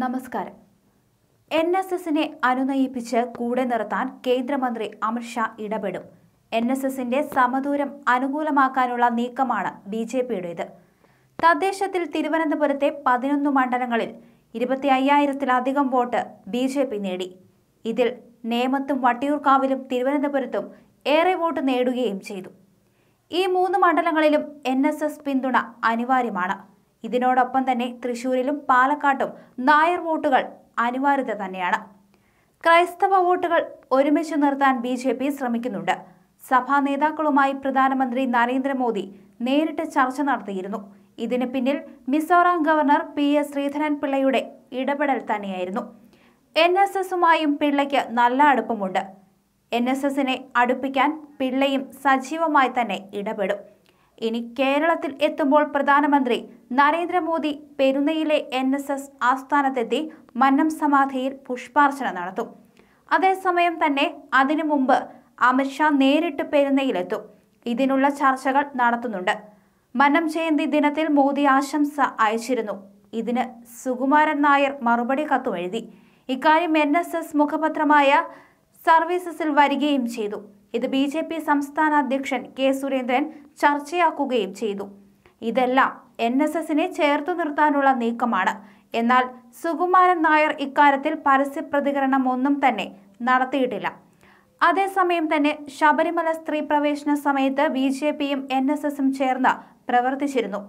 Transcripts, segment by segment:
നമസ്കാരം എൻ എസ് എസിനെ അനുനയിപ്പിച്ച് കൂടെ നിർത്താൻ കേന്ദ്രമന്ത്രി അമിത്ഷാ ഇടപെടും എൻ എസ് എസിന്റെ സമദൂരം അനുകൂലമാക്കാനുള്ള നീക്കമാണ് ബി ജെ പിയുടേത് തദ്ദേശത്തിൽ തിരുവനന്തപുരത്തെ പതിനൊന്ന് മണ്ഡലങ്ങളിൽ ഇരുപത്തി അയ്യായിരത്തിലധികം വോട്ട് ബി ജെ പി നേടി ഇതിൽ നേമത്തും വട്ടിയൂർക്കാവിലും തിരുവനന്തപുരത്തും ഏറെ വോട്ട് നേടുകയും ചെയ്തു ഈ മൂന്ന് മണ്ഡലങ്ങളിലും എൻ പിന്തുണ അനിവാര്യമാണ് ഇതിനോടൊപ്പം തന്നെ തൃശൂരിലും പാലക്കാട്ടും നായർ വോട്ടുകൾ അനിവാര്യത തന്നെയാണ് ക്രൈസ്തവ വോട്ടുകൾ ഒരുമിച്ച് നിർത്താൻ ബി ജെ പി ശ്രമിക്കുന്നുണ്ട് സഭാ നേതാക്കളുമായി പ്രധാനമന്ത്രി നരേന്ദ്രമോദി നേരിട്ട് ചർച്ച നടത്തിയിരുന്നു ഇതിന് പിന്നിൽ Mizoram governor P S Sreedharan പിള്ളയുടെ ഇടപെടൽ തന്നെയായിരുന്നു എൻ എസ് എസുമായും പിള്ളയ്ക്ക് നല്ല അടുപ്പമുണ്ട് എൻ എസ് എസിനെ അടുപ്പിക്കാൻ പിള്ളയും സജീവമായി തന്നെ ഇടപെടും ഇനി കേരളത്തിൽ എത്തുമ്പോൾ പ്രധാനമന്ത്രി Narendra Modi പെരുന്നയിലെ N S S ആസ്ഥാനത്തെത്തി Mannam സമാധിയിൽ പുഷ്പാർച്ചന നടത്തും അതേസമയം തന്നെ അതിനു മുമ്പ് അമിത്ഷാ നേരിട്ട് പെരുന്നയിലെത്തും ഇതിനുള്ള ചർച്ചകൾ നടത്തുന്നുണ്ട് മന്നം ജയന്തി ദിനത്തിൽ മോദി ആശംസ അയച്ചിരുന്നു ഇതിന് സുകുമാരൻ നായർ മറുപടി കത്തുമെഴുതി ഇക്കാര്യം എൻ എസ് എസ് മുഖപത്രമായ സർവീസസിൽ വരികയും ചെയ്തു ഇത് ബി ജെ പി സംസ്ഥാന അധ്യക്ഷൻ കെ സുരേന്ദ്രൻ ചർച്ചയാക്കുകയും ചെയ്തു ഇതെല്ലാം എൻ എസ് എസിനെ ചേർത്തു നിർത്താനുള്ള നീക്കമാണ് എന്നാൽ സുകുമാരൻ നായർ ഇക്കാര്യത്തിൽ പരസ്യ പ്രതികരണം ഒന്നും തന്നെ നടത്തിയിട്ടില്ല അതേസമയം തന്നെ ശബരിമല സ്ത്രീ പ്രവേശന സമയത്ത് ബി ജെ പിയും എൻ എസ് എസും ചേർന്ന് പ്രവർത്തിച്ചിരുന്നു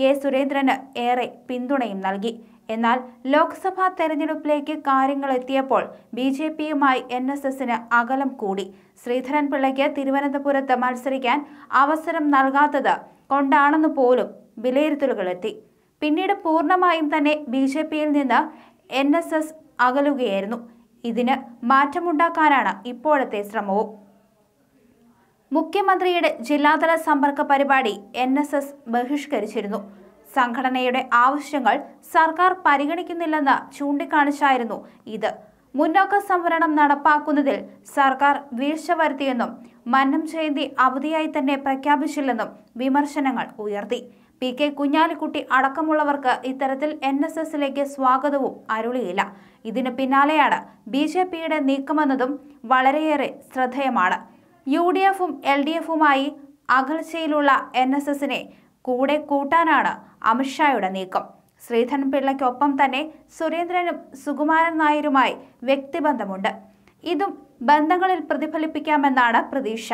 കെ സുരേന്ദ്രന് ഏറെ പിന്തുണയും നൽകി എന്നാൽ ലോക്സഭാ തെരഞ്ഞെടുപ്പിലേക്ക് കാര്യങ്ങൾ എത്തിയപ്പോൾ ബി ജെ പിയുമായി എൻ എസ് എസിന് അകലം കൂടി ശ്രീധരൻപിള്ളയ്ക്ക് തിരുവനന്തപുരത്ത് മത്സരിക്കാൻ അവസരം നൽകാത്തത് കൊണ്ടാണെന്ന് പോലും വിലയിരുത്തലുകളെത്തി പിന്നീട് പൂർണ്ണമായും തന്നെ ബി ജെ പിയിൽ നിന്ന് എൻ എസ് എസ് അകലുകയായിരുന്നു ഇതിന് മാറ്റമുണ്ടാക്കാനാണ് ഇപ്പോഴത്തെ ശ്രമവും മുഖ്യമന്ത്രിയുടെ ജില്ലാതല സമ്പർക്ക പരിപാടി എൻ എസ് എസ് ബഹിഷ്കരിച്ചിരുന്നു സംഘടനയുടെ ആവശ്യങ്ങൾ സർക്കാർ പരിഗണിക്കുന്നില്ലെന്ന് ചൂണ്ടിക്കാണിച്ചായിരുന്നു ഇത് മുന്നോക്ക സംവരണം നടപ്പാക്കുന്നതിൽ സർക്കാർ വീഴ്ച വരുത്തിയെന്നും മന്നം ജയന്തി അവധിയായി തന്നെ പ്രഖ്യാപിച്ചില്ലെന്നും വിമർശനങ്ങൾ ഉയർത്തി പി കെ കുഞ്ഞാലിക്കുട്ടി അടക്കമുള്ളവർക്ക് ഇത്തരത്തിൽ എൻ എസ് എസിലേക്ക് സ്വാഗതവും അരുളിയില്ല ഇതിന് പിന്നാലെയാണ് ബി ജെ പിയുടെ നീക്കമെന്നതും വളരെയേറെ ശ്രദ്ധേയമാണ് യു ഡി എഫും എൽ ഡി എഫുമായി അകൽച്ചയിലുള്ള എൻ എസ് എസിനെ കൂടെ കൂട്ടാനാണ് അമിത്ഷായുടെ നീക്കം ശ്രീധരൻപിള്ളയ്ക്കൊപ്പം തന്നെ സുരേന്ദ്രനും സുകുമാരൻ നായരുമായി വ്യക്തിബന്ധമുണ്ട് ഇതും ബന്ധങ്ങളിൽ പ്രതിഫലിപ്പിക്കാമെന്നാണ് പ്രതീക്ഷ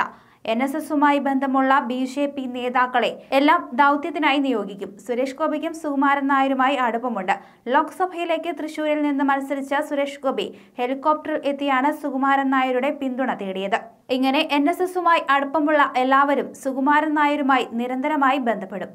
എൻ എസ് എസുമായി ബന്ധമുള്ള ബി ജെ പി നേതാക്കളെ എല്ലാം ദൗത്യത്തിനായി നിയോഗിക്കും സുരേഷ് ഗോപിക്കും സുകുമാരൻ നായരുമായി അടുപ്പമുണ്ട് ലോക്സഭയിലേക്ക് തൃശൂരിൽ നിന്ന് മത്സരിച്ച സുരേഷ് ഗോപി ഹെലികോപ്റ്ററിൽ എത്തിയാണ് സുകുമാരൻ നായരുടെ പിന്തുണ തേടിയത് ഇങ്ങനെ എൻ എസ് എസുമായി അടുപ്പമുള്ള എല്ലാവരും സുകുമാരൻ നായരുമായി നിരന്തരമായി ബന്ധപ്പെടും